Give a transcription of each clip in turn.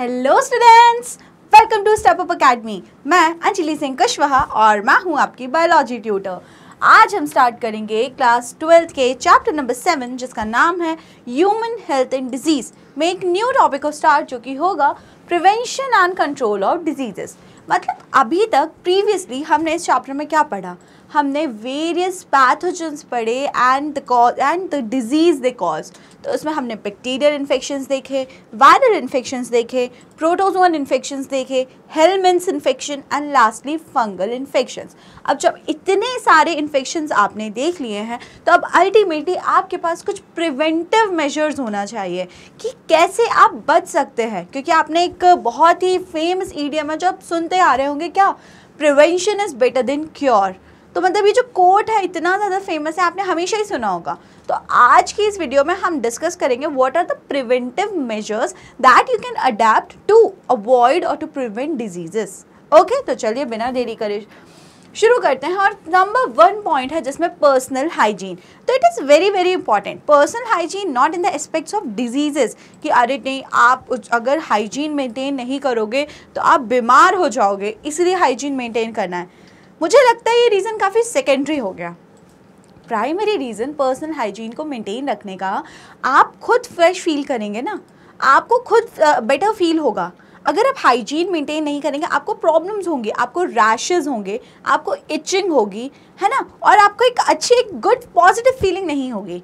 Hello students welcome to step up academy मैं अंजलि सिंह कुशवाहा और मैं हूं आपकी बायोलॉजी ट्यूटर आज हम स्टार्ट करेंगे क्लास ट्वेल्थ के चैप्टर नंबर सेवन जिसका नाम है ह्यूमन हेल्थ एंड डिजीज़ में एक न्यू टॉपिक को स्टार्ट जो कि होगा prevention and control of diseases मतलब अभी तक प्रीवियसली हमने इस चैप्टर में क्या पढ़ा हमने वेरियस पैथोजन्स पढ़े and and the disease they cause तो उसमें हमने बैक्टीरियल इन्फेक्शन देखे वायरल इन्फेक्शंस देखे प्रोटोजोन इन्फेक्शन देखे helminths infection and lastly fungal infection अब जब इतने सारे इन्फेक्शन आपने देख लिए हैं तो अब अल्टीमेटली आपके पास कुछ प्रिवेंटिव मेजर्स होना चाहिए कि कैसे आप बच सकते हैं क्योंकि आपने एक बहुत ही फेमस ईडियम है जो आप सुनते आ रहे होंगे क्या prevention is better than cure तो मतलब ये जो कोट है इतना ज़्यादा फेमस है आपने हमेशा ही सुना होगा तो आज की इस वीडियो में हम डिस्कस करेंगे what are the preventive measures that you can adapt to avoid और टू प्रिवेंट डिजीजेस ओके तो चलिए बिना देरी करे शुरू करते हैं और नंबर वन पॉइंट है जिसमें पर्सनल हाइजीन तो it is very very important personal hygiene not in the aspects of diseases कि अरे नहीं आप अगर हाइजीन मेंटेन नहीं करोगे तो आप बीमार हो जाओगे इसलिए हाइजीन मेंटेन करना है मुझे लगता है ये रीज़न काफ़ी सेकेंडरी हो गया प्राइमरी रीज़न पर्सनल हाइजीन को मेंटेन रखने का आप खुद फ्रेश फील करेंगे ना आपको खुद बेटर फील होगा अगर आप हाइजीन मेंटेन नहीं करेंगे आपको प्रॉब्लम्स होंगी आपको रैशेज होंगे आपको इचिंग होगी है ना और आपको एक अच्छी एक गुड पॉजिटिव फीलिंग नहीं होगी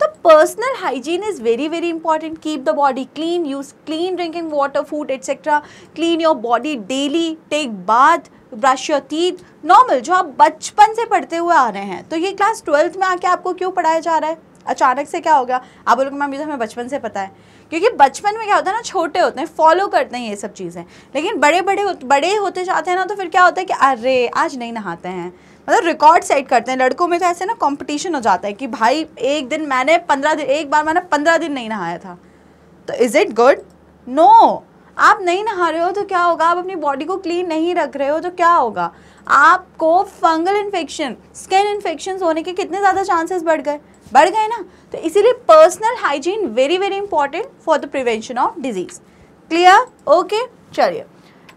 तो personal hygiene is very very important keep the body clean use clean drinking water food etcetera clean your body daily take bath राष्ट्रीयतीत नॉर्मल जो आप बचपन से पढ़ते हुए आ रहे हैं तो ये क्लास ट्वेल्थ में आके आपको क्यों पढ़ाया जा रहा है अचानक से क्या हो गया आप बोलोगे मैम ये तो हमें बचपन से पता है क्योंकि बचपन में क्या होता है ना छोटे होते हैं फॉलो करते हैं ये सब चीज़ें लेकिन बड़े बड़े बड़े होते जाते हैं ना तो फिर क्या होता है कि अरे आज नहीं नहाते हैं मतलब रिकॉर्ड सेट करते हैं लड़कों में तो ऐसे ना कंपटीशन हो जाता है कि भाई एक दिन मैंने पंद्रह दिन एक बार मैंने पंद्रह दिन नहीं नहाया था तो इज़ इट गुड नो आप नहीं नहा रहे हो तो क्या होगा आप अपनी बॉडी को क्लीन नहीं रख रहे हो तो क्या होगा आपको फंगल इन्फेक्शन स्किन इन्फेक्शन होने के कितने ज़्यादा चांसेस बढ़ गए बढ़ गए ना तो इसीलिए personal hygiene very very important for the prevention of disease clear okay चलिए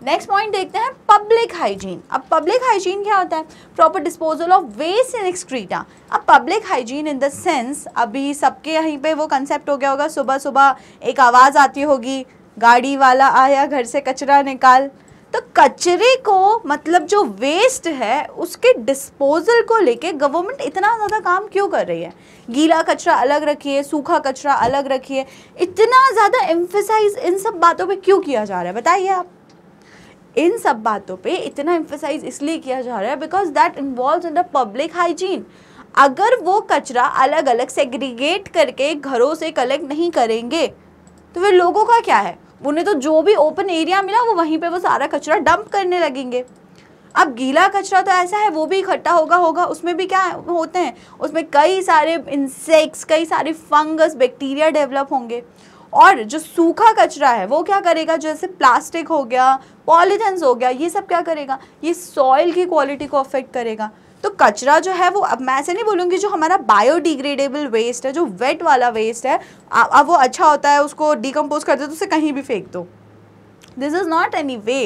नेक्स्ट पॉइंट देखते हैं पब्लिक हाइजीन अब पब्लिक हाइजीन क्या होता है proper disposal of waste in excreta अब public hygiene in the sense अभी सबके यहीं पे वो कंसेप्ट हो गया होगा सुबह सुबह एक आवाज़ आती होगी गाड़ी वाला आया घर से कचरा निकाल तो कचरे को मतलब जो वेस्ट है उसके डिस्पोजल को लेके गवर्नमेंट इतना ज़्यादा काम क्यों कर रही है गीला कचरा अलग रखिए सूखा कचरा अलग रखिए इतना ज़्यादा एम्फेसाइज इन सब बातों पे क्यों किया जा रहा है बताइए आप इन सब बातों पे इतना एम्फेसाइज इसलिए किया जा रहा है because that involve in the public hygiene अगर वो कचरा अलग अलग सेग्रीगेट करके घरों से कलेक्ट नहीं करेंगे तो फिर लोगों का क्या है उन्हें तो जो भी ओपन एरिया मिला वो वहीं पे वो सारा कचरा डंप करने लगेंगे अब गीला कचरा तो ऐसा है वो भी इकट्ठा होगा होगा उसमें भी क्या होते हैं उसमें कई सारे इंसेक्ट्स कई सारे फंगस बैक्टीरिया डेवलप होंगे और जो सूखा कचरा है वो क्या करेगा जैसे प्लास्टिक हो गया पॉलीथन्स हो गया ये सब क्या करेगा ये सॉइल की क्वालिटी को अफेक्ट करेगा तो कचरा जो है वो अब मैं ऐसे नहीं बोलूँगी जो हमारा बायोडिग्रेडेबल वेस्ट है जो वेट वाला वेस्ट है अब वो अच्छा होता है उसको डिकम्पोज कर दो तो उसे कहीं भी फेंक दो this is not any way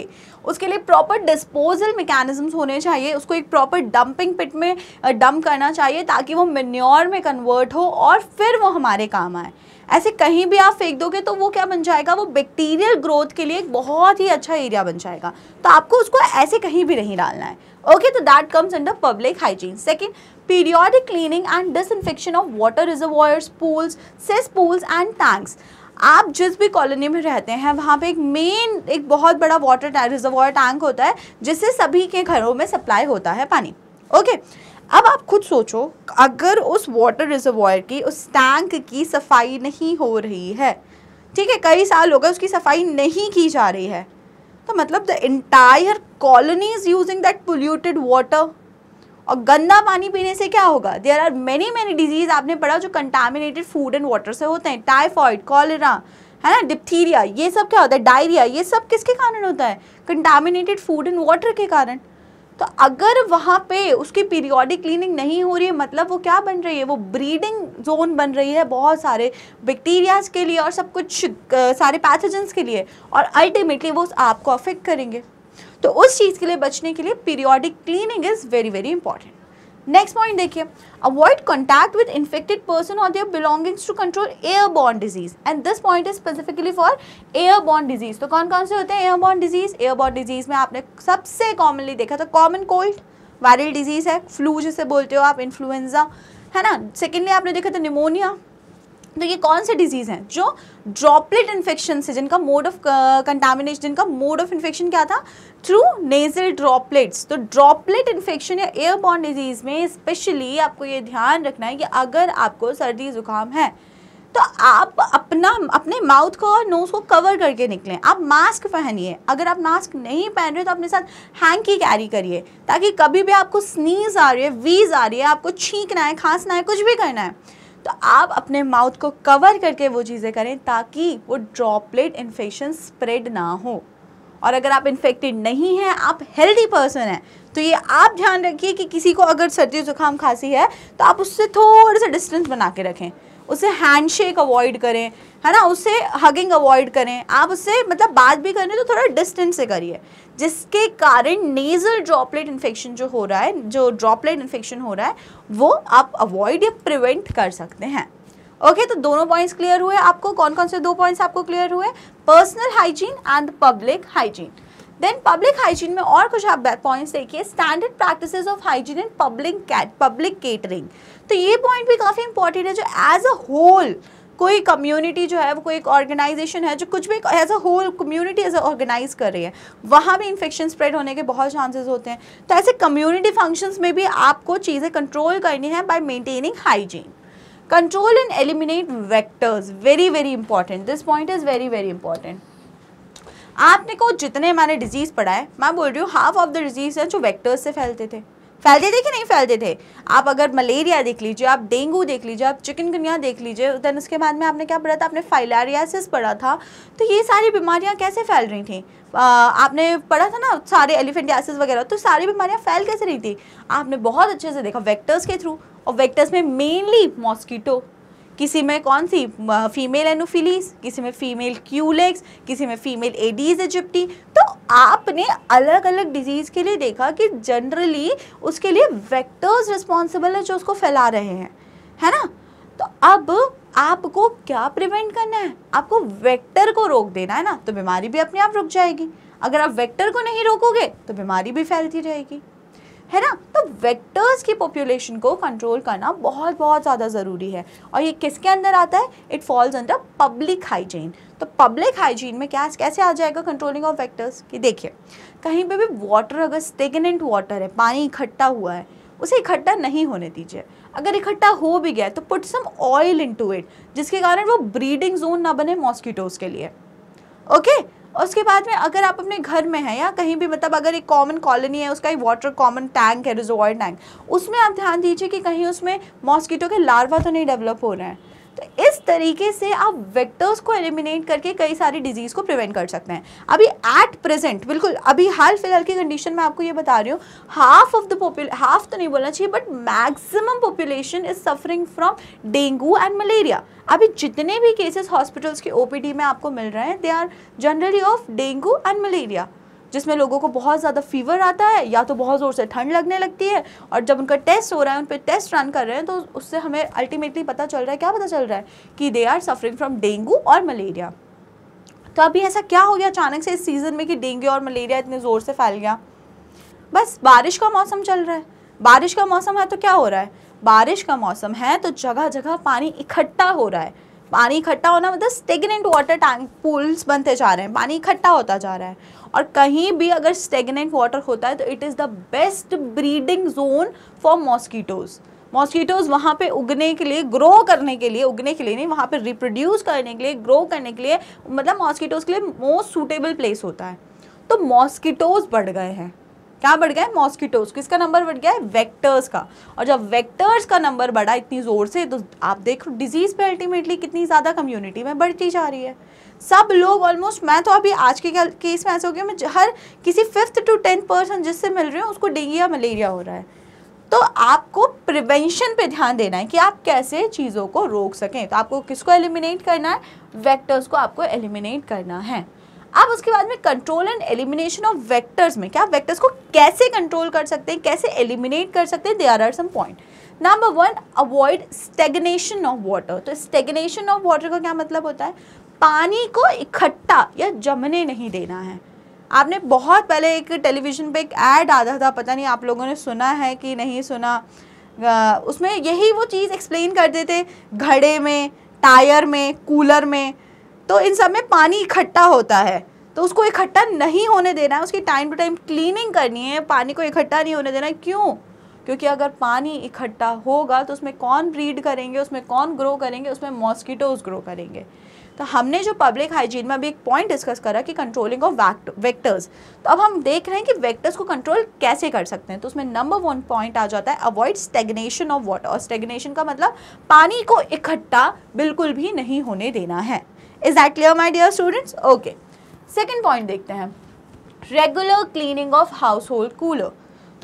उसके लिए प्रॉपर डिस्पोजल मेकेनिज्म होने चाहिए उसको एक प्रॉपर डंपिंग पिट में डंप करना चाहिए ताकि वो मेन्योर में कन्वर्ट हो और फिर वो हमारे काम आए ऐसे कहीं भी आप फेंक दोगे तो वो क्या बन जाएगा वो बैक्टीरियल ग्रोथ के लिए एक बहुत ही अच्छा एरिया बन जाएगा तो आपको उसको ऐसे कहीं भी नहीं डालना है ओके तो that comes under public hygiene second periodic cleaning and disinfection of water reservoirs pools cesspools and tanks आप जिस भी कॉलोनी में रहते हैं वहाँ पे एक मेन एक बहुत बड़ा वाटर रिजर्वर टैंक होता है जिससे सभी के घरों में सप्लाई होता है पानी ओके अब आप खुद सोचो अगर उस वाटर रिजर्वर की उस टैंक की सफाई नहीं हो रही है ठीक है कई साल हो गए उसकी सफाई नहीं की जा रही है तो मतलब the entire colony is using that polluted water और गंदा पानी पीने से क्या होगा there are many many disease आपने पढ़ा जो कंटामिनेटेड फूड एंड वाटर से होते हैं टाइफॉइड कॉलरा है ना डिप्थीरिया ये सब क्या होता है डायरिया ये सब किसके कारण होता है कंटामिनेटेड फूड एंड वाटर के कारण तो अगर वहाँ पे उसकी पीरियोडिक क्लीनिंग नहीं हो रही है मतलब वो क्या बन रही है वो ब्रीडिंग जोन बन रही है बहुत सारे बैक्टीरियाज के लिए और सब कुछ सारे पैथोजेंस के लिए और अल्टीमेटली वो आपको अफेक्ट करेंगे तो उस चीज़ के लिए बचने के लिए periodic cleaning is very very important next point देखिए avoid contact with infected person और their belongings to control airborne disease and this point is specifically for airborne disease तो कौन कौन से होते हैं एयरबॉर्न डिजीज एयरबॉर्न डिजीज में आपने सबसे कॉमनली देखा था कॉमन कोल्ड वायरल डिजीज है फ्लू जिसे बोलते हो आप इन्फ्लुएंजा है ना सेकेंडली आपने देखा था निमोनिया तो ये कौन से डिजीज़ हैं जो ड्रॉपलेट इन्फेक्शन से जिनका मोड ऑफ कंटामिनेशन जिनका मोड ऑफ इन्फेक्शन क्या था थ्रू नेजल ड्रॉपलेट्स तो ड्रॉपलेट इन्फेक्शन या एयरबॉर्न डिजीज़ में स्पेशली आपको ये ध्यान रखना है कि अगर आपको सर्दी ज़ुकाम है तो आप अपना अपने माउथ को और नोज़ को कवर करके निकलें आप मास्क पहनिए अगर आप मास्क नहीं पहन रहे तो अपने साथ हैंकी कैरी करिए ताकि कभी भी आपको स्नीज आ रही है वीज आ रही है आपको छींकना है खांसना है कुछ भी करना है तो आप अपने माउथ को कवर करके वो चीज़ें करें ताकि वो ड्रॉपलेट इन्फेक्शन स्प्रेड ना हो और अगर आप इन्फेक्टेड नहीं हैं आप हेल्दी पर्सन हैं तो ये आप ध्यान रखिए कि, कि किसी को अगर सर्दी जुकाम खांसी है तो आप उससे थोड़ा सा डिस्टेंस बना के रखें उसे हैंडशेक अवॉइड करें है ना उसे हगिंग अवॉइड करें आप उससे मतलब बात भी करें तो थोड़ा डिस्टेंस से करिए जिसके कारण नेजल ड्रॉपलेट इन्फेक्शन जो हो रहा है जो ड्रॉपलेट इन्फेक्शन हो रहा है वो आप अवॉइड या प्रिवेंट कर सकते हैं ओके okay, तो दोनों पॉइंट्स क्लियर हुए आपको कौन कौन से दो पॉइंट्स आपको क्लियर हुए personal hygiene and public hygiene then public hygiene में और कुछ आप पॉइंट्स देखिए standard practices of hygiene in public public catering तो ये पॉइंट भी काफ़ी इंपॉर्टेंट है जो एज अ होल कोई कम्युनिटी जो है वो कोई एक ऑर्गेनाइजेशन है जो कुछ भी as a whole community as a organise कर रही है वहाँ भी इन्फेक्शन स्प्रेड होने के बहुत चांसेस होते हैं तो ऐसे कम्युनिटी फंक्शंस में भी आपको चीज़ें कंट्रोल करनी है by maintaining hygiene control and eliminate vectors very very important this point is very very important आपने को जितने मैंने डिजीज़ पढ़ाए मैं बोल रही हूँ हाफ ऑफ द डिजीज़ है जो वेक्टर्स से फैलते थे फैलते थे कि नहीं फैलते थे आप अगर मलेरिया देख लीजिए आप डेंगू देख लीजिए आप चिकनगुनिया देख लीजिए देन उसके बाद में आपने क्या पढ़ा था आपने फाइलारियासिस पढ़ा था तो ये सारी बीमारियाँ कैसे फैल रही थी आ, आपने पढ़ा था ना सारे एलिफेंटियासिस वगैरह तो सारी बीमारियाँ फैल कैसे रही थी आपने बहुत अच्छे से देखा वैक्टर्स के थ्रू और वैक्टर्स में मेनली मॉस्कीटो किसी में कौन सी फीमेल एनोफिलीज किसी में फीमेल क्यूलेक्स किसी में फीमेल एडीज एजिप्टी तो आपने अलग अलग डिजीज़ के लिए देखा कि जनरली उसके लिए वेक्टर्स रिस्पॉन्सिबल है जो उसको फैला रहे हैं है ना तो अब आपको क्या प्रिवेंट करना है आपको वेक्टर को रोक देना है ना तो बीमारी भी अपने आप रुक जाएगी अगर आप वेक्टर को नहीं रोकोगे तो बीमारी भी फैलती रहेगी है ना तो वेक्टर्स की पॉपुलेशन को कंट्रोल करना बहुत बहुत ज़्यादा ज़रूरी है और ये किसके अंदर आता है it falls under public hygiene तो पब्लिक हाइजीन में क्या कैसे आ जाएगा कंट्रोलिंग ऑफ वेक्टर्स कि देखिए कहीं पे भी वाटर अगर स्टेगनेंट वाटर है पानी इकट्ठा हुआ है उसे इकट्ठा नहीं होने दीजिए अगर इकट्ठा हो भी गया तो put some oil into it जिसके कारण वो ब्रीडिंग जोन ना बने मॉस्किटोज़ के लिए ओके okay? उसके बाद में अगर आप अपने घर में हैं या कहीं भी मतलब अगर एक कॉमन कॉलोनी है उसका एक वाटर कॉमन टैंक है रिजॉर्ट टैंक उसमें आप ध्यान दीजिए कि कहीं उसमें मॉस्किटो के लार्वा तो नहीं डेवलप हो रहे हैं तो इस तरीके से आप वेक्टर्स को एलिमिनेट करके कई सारी डिजीज़ को प्रिवेंट कर सकते हैं अभी एट प्रेजेंट बिल्कुल अभी हाल फिलहाल की कंडीशन में आपको ये बता रही हूँ half of the popul half तो नहीं बोलना चाहिए but maximum population is suffering from dengue and malaria अभी जितने भी केसेस हॉस्पिटल्स के ओपीडी में आपको मिल रहे हैं they are generally of dengue and malaria जिसमें लोगों को बहुत ज़्यादा फीवर आता है या तो बहुत ज़ोर से ठंड लगने लगती है और जब उनका टेस्ट हो रहा है उन पर टेस्ट रन कर रहे हैं तो उससे हमें अल्टीमेटली पता चल रहा है क्या पता चल रहा है कि they are suffering from dengue और मलेरिया तो अभी ऐसा क्या हो गया अचानक से इस सीज़न में कि डेंगू और मलेरिया इतने ज़ोर से फैल गया बस बारिश का मौसम चल रहा है बारिश का मौसम है तो क्या हो रहा है बारिश का मौसम है तो जगह जगह पानी इकट्ठा हो रहा है पानी इकट्ठा होना मतलब स्टेगनेंट वाटर टैंक पूल्स बनते जा रहे हैं पानी इकट्ठा होता जा रहा है और कहीं भी अगर स्टेगनेंट वाटर होता है तो it is the best breeding zone for mosquitoes mosquitoes वहाँ पे उगने के लिए ग्रो करने के लिए उगने के लिए नहीं वहाँ पे रिप्रोड्यूस करने के लिए ग्रो करने के लिए मतलब मॉस्कीटोज़ के लिए मोस्ट सूटेबल प्लेस होता है तो मॉस्कीटोज़ बढ़ गए हैं क्या बढ़ गया है मॉस्किटोज किसका नंबर बढ़ गया है वेक्टर्स का और जब वेक्टर्स का नंबर बढ़ा इतनी ज़ोर से तो आप देखो डिजीज़ पे अल्टीमेटली कितनी ज़्यादा कम्युनिटी में बढ़ती जा रही है सब लोग ऑलमोस्ट मैं तो अभी आज के केस में ऐसा हो गया मैं हर किसी फिफ्थ टू टेंथ पर्सन जिससे मिल रही हूँ उसको डेंगू या मलेरिया हो रहा है तो आपको प्रिवेंशन पे ध्यान देना है कि आप कैसे चीज़ों को रोक सकें तो आपको किसको एलिमिनेट करना है वेक्टर्स को आपको एलिमिनेट करना है अब उसके बाद में control and elimination of vectors में क्या आप वेक्टर्स को कैसे कंट्रोल कर सकते हैं कैसे एलिमिनेट कर सकते हैं are are some point number one avoid stagnation of water तो स्टेगनेशन ऑफ वाटर का क्या मतलब होता है पानी को इकट्ठा या जमने नहीं देना है आपने बहुत पहले एक टेलीविज़न पे एक ऐड आता था पता नहीं आप लोगों ने सुना है कि नहीं सुना उसमें यही वो चीज़ एक्सप्लेन करते थे घड़े में टायर में कूलर में तो इन सब में पानी इकट्ठा होता है तो उसको इकट्ठा नहीं होने देना है उसकी टाइम टू टाइम क्लीनिंग करनी है पानी को इकट्ठा नहीं होने देना है क्यों क्योंकि अगर पानी इकट्ठा होगा तो उसमें कौन ब्रीड करेंगे उसमें कौन ग्रो करेंगे उसमें मॉस्किटोज ग्रो करेंगे तो हमने जो पब्लिक हाइजीन में अभी एक पॉइंट डिस्कस करा कि कंट्रोलिंग ऑफ वेक्टर्स तो अब हम देख रहे हैं कि वेक्टर्स को कंट्रोल कैसे कर सकते हैं तो उसमें नंबर वन पॉइंट आ जाता है अवॉइड स्टेगनेशन ऑफ वाटर और स्टेग्नेशन का मतलब पानी को इकट्ठा बिल्कुल भी नहीं होने देना है is that clear my dear students okay second point देखते हैं regular cleaning of household cooler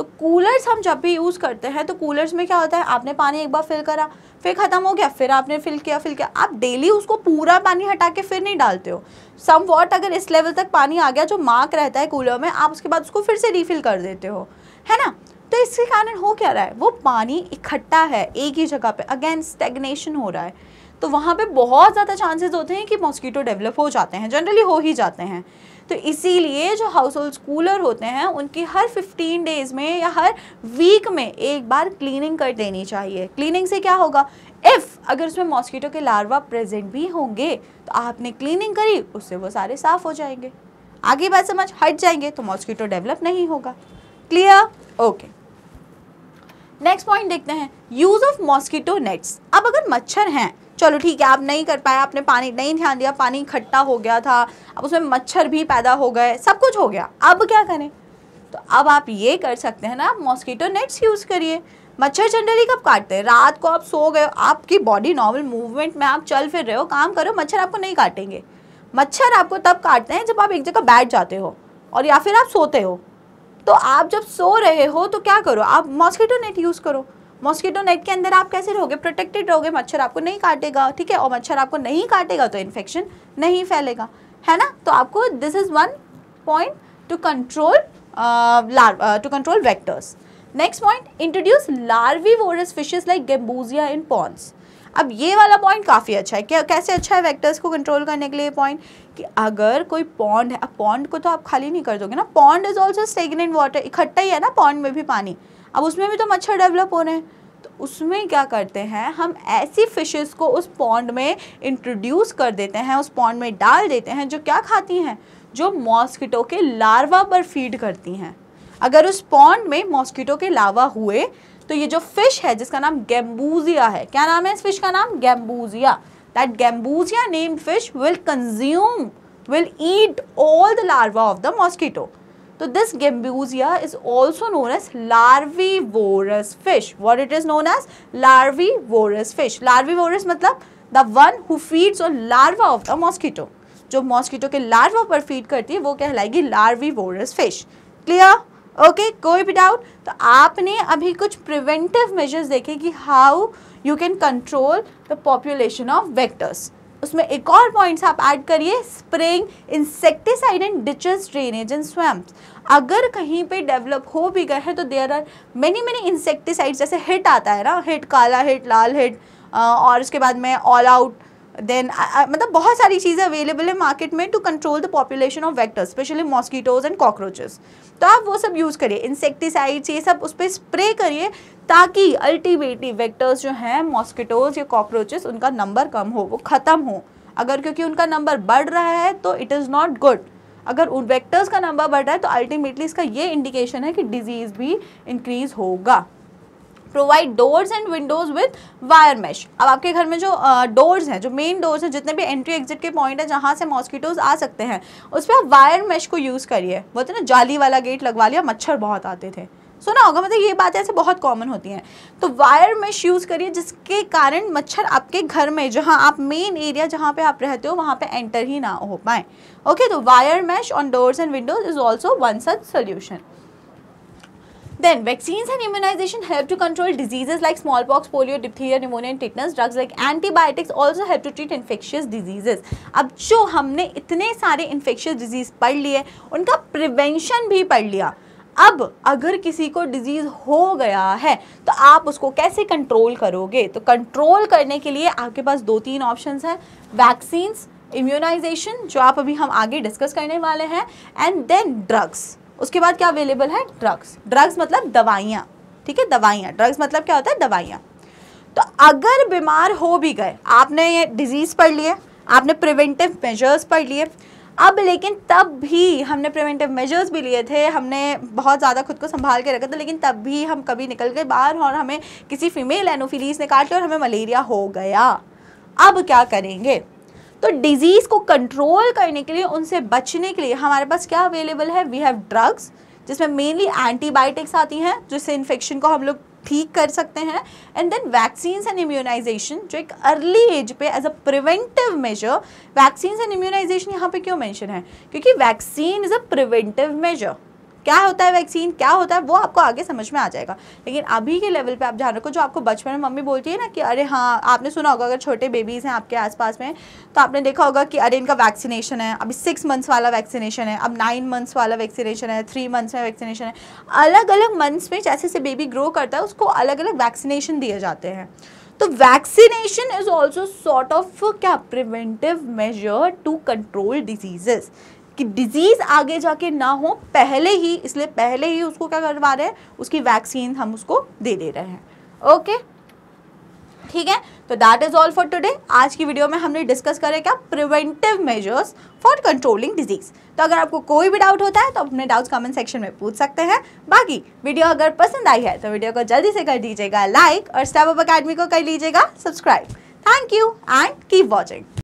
तो कूलर्स हम जब भी यूज़ करते हैं तो कूलर्स में क्या होता है आपने पानी एक बार फिल करा फिर ख़त्म हो गया फिर आपने फिल किया फिल किया आप डेली उसको पूरा पानी हटा के फिर नहीं डालते हो सम वॉट अगर इस लेवल तक पानी आ गया जो मार्क रहता है कूलर में आप उसके बाद उसको फिर से रीफिल कर देते हो है ना तो इसके कारण हो क्या रहा है वो पानी इकट्ठा है एक ही जगह पे अगेन स्टेगनेशन हो रहा है तो वहाँ पे बहुत ज़्यादा चांसेस होते हैं कि मॉस्किटो डेवलप हो जाते हैं जनरली हो ही जाते हैं तो इसीलिए जो हाउस होल्ड कूलर होते हैं उनकी हर 15 डेज में या हर वीक में एक बार क्लीनिंग कर देनी चाहिए क्लीनिंग से क्या होगा इफ़ अगर उसमें मॉस्किटो के लार्वा प्रेजेंट भी होंगे तो आपने क्लीनिंग करी उससे वो सारे साफ़ हो जाएंगे आगे बात समझ हट जाएंगे तो मॉस्किटो डेवलप नहीं होगा क्लियर ओके नेक्स्ट पॉइंट देखते हैं यूज़ ऑफ मॉस्किटो नेट्स अब अगर मच्छर हैं चलो ठीक है आप नहीं कर पाए आपने पानी नहीं ध्यान दिया पानी इकट्ठा हो गया था अब उसमें मच्छर भी पैदा हो गए सब कुछ हो गया अब क्या करें तो अब आप ये कर सकते हैं ना आप मॉस्किटो नेट्स यूज़ करिए मच्छर जनरली कब काटते हैं रात को आप सो गए आपकी बॉडी नॉर्मल मूवमेंट में आप चल फिर रहे हो काम करो मच्छर आपको नहीं काटेंगे मच्छर आपको तब काटते हैं जब आप एक जगह बैठ जाते हो और या फिर आप सोते हो तो आप जब सो रहे हो तो क्या करो आप मॉस्किटो नेट यूज़ करो मॉस्किटो नेट के अंदर आप कैसे रहोगे प्रोटेक्टेड रहोगे मच्छर आपको नहीं काटेगा ठीक है और मच्छर आपको नहीं काटेगा तो इन्फेक्शन नहीं फैलेगा है ना तो आपको this is one point to control to control vectors next point introduce larvivorous fishes like gambusia in ponds अब ये वाला पॉइंट काफ़ी अच्छा है क्या कैसे अच्छा है वेक्टर्स को कंट्रोल करने के लिए पॉइंट कि अगर कोई पॉन्ड है अब पॉन्ड को तो आप खाली नहीं कर दोगे ना pond is also stagnant water इकट्ठा ही है ना पॉन्ड में भी पानी अब उसमें भी तो मच्छर डेवलप हो रहे हैं तो उसमें क्या करते हैं हम ऐसी फिशेज़ को उस पॉन्ड में इंट्रोड्यूस कर देते हैं उस पॉन्ड में डाल देते हैं जो क्या खाती हैं जो मॉस्किटो के लार्वा पर फीड करती हैं अगर उस पॉन्ड में मॉस्किटो के लावा हुए तो ये जो फिश है जिसका नाम गैम्बूजिया है क्या नाम है इस फिश का नाम gambusia that gambusia name fish will consume will eat all the larva of the mosquito तो this gambusia is also known as larvivorous fish what it is known as larvivorous fish larvivorous मतलब the one who feeds on larva of the mosquito जो mosquito के larva पर feed करती है वो कहलाएगी larvivorous fish clear okay okay, कोई भी डाउट तो आपने अभी कुछ प्रिवेंटिव मेजर्स देखे कि how you can control the population of vectors उसमें एक और पॉइंट्स आप ऐड करिए spraying insecticide and ditches drainage and swamps अगर कहीं पे डेवलप हो भी गए हैं तो there are many many insecticides जैसे हिट आता है ना हिट काला हिट लाल हिट और उसके बाद में All Out then uh, uh, मतलब बहुत सारी चीज़ें अवेलेबल है मार्केट में to control the population of vectors specially mosquitoes and cockroaches तो आप वो सब यूज़ करिए इंसेक्टिसाइड्स ये सब उस पर स्प्रे करिए ताकि अल्टीमेटली वैक्टर्स जो हैं मॉस्किटोज या कॉकरोचेस उनका नंबर कम हो वो ख़त्म हो अगर क्योंकि उनका नंबर बढ़ रहा है तो इट इज़ नॉट गुड अगर उन वैक्टर्स का नंबर बढ़ रहा है तो अल्टीमेटली इसका ये इंडिकेशन है कि डिजीज़ भी इंक्रीज़ होगा provide doors and windows with wire mesh अब आपके घर में जो डोर्स हैं जो मेन डोर्स हैं जितने भी एंट्री एग्जिट के पॉइंट हैं जहाँ से मॉस्किटोज आ सकते हैं उस पर आप वायर मैश को यूज़ करिए बोलते ना जाली वाला गेट लगवा लिया मच्छर बहुत आते थे सुना होगा मतलब ये बातें ऐसे बहुत कॉमन होती हैं तो वायर मैश यूज़ करिए जिसके कारण मच्छर आपके घर में जहाँ आप मेन एरिया जहाँ पे आप रहते हो वहाँ पे एंटर ही ना हो पाए ओके तो wire mesh on doors and windows is also one such solution Then vaccines and immunization help to control diseases like smallpox, polio, diphtheria, pneumonia and tetanus. Drugs like antibiotics also help to treat infectious diseases. अब जो हमने इतने सारे infectious disease पढ़ लिए उनका prevention भी पढ़ लिया अब अगर किसी को डिजीज़ हो गया है तो आप उसको कैसे कंट्रोल करोगे तो कंट्रोल करने के लिए आपके पास दो तीन ऑप्शंस हैं वैक्सीन्स इम्यूनाइजेशन जो आप अभी हम आगे डिस्कस करने वाले हैं एंड देन ड्रग्स उसके बाद क्या अवेलेबल है ड्रग्स ड्रग्स मतलब दवाइयाँ ठीक है दवाइयाँ ड्रग्स मतलब क्या होता है दवाइयाँ तो अगर बीमार हो भी गए आपने ये डिजीज़ पढ़ लिए आपने प्रिवेंटिव मेजर्स पढ़ लिए अब लेकिन तब भी हमने प्रिवेंटिव मेजर्स भी लिए थे हमने बहुत ज़्यादा खुद को संभाल के रखा था लेकिन तब भी हम कभी निकल गए बाहर और हमें किसी फीमेल एनोफिलीज ने काट लिया और हमें मलेरिया हो गया अब क्या करेंगे तो डिजीज़ को कंट्रोल करने के लिए उनसे बचने के लिए हमारे पास क्या अवेलेबल है वी हैव ड्रग्स जिसमें मेनली एंटीबायोटिक्स आती हैं जिससे इन्फेक्शन को हम लोग ठीक कर सकते हैं and then vaccines and immunization जो एक अर्ली एज पे as a preventive measure vaccines and immunization यहाँ पे क्यों मेंशन है क्योंकि vaccine is a preventive measure क्या होता है वैक्सीन क्या होता है वो आपको आगे समझ में आ जाएगा लेकिन अभी के लेवल पे आप ध्यान रखो जो आपको बचपन में मम्मी बोलती है ना कि अरे हाँ आपने सुना होगा अगर छोटे बेबीज़ हैं आपके आसपास में तो आपने देखा होगा कि अरे इनका वैक्सीनेशन है अभी सिक्स मंथ्स वाला वैक्सीनेशन है अब नाइन मंथ्स वाला वैक्सीनेशन है थ्री मंथ्स में वैक्सीनेशन है अलग अलग मंथ्स में जैसे जैसे बेबी ग्रो करता है उसको अलग अलग वैक्सीनेशन दिए जाते हैं तो vaccination is also sort of क्या preventive measure to control diseases कि डिजीज़ आगे जाके ना हो पहले ही इसलिए पहले ही उसको क्या करवा रहे हैं उसकी वैक्सीन हम उसको दे दे रहे हैं ओके ठीक है तो that is all for today आज की वीडियो में हमने डिस्कस करें क्या preventive measures for controlling disease तो अगर आपको कोई भी डाउट होता है तो अपने डाउट्स कमेंट सेक्शन में पूछ सकते हैं बाकी वीडियो अगर पसंद आई है तो वीडियो को जल्दी से कर दीजिएगा लाइक और स्टेप अप अकेडमी को कर लीजिएगा subscribe thank you and keep watching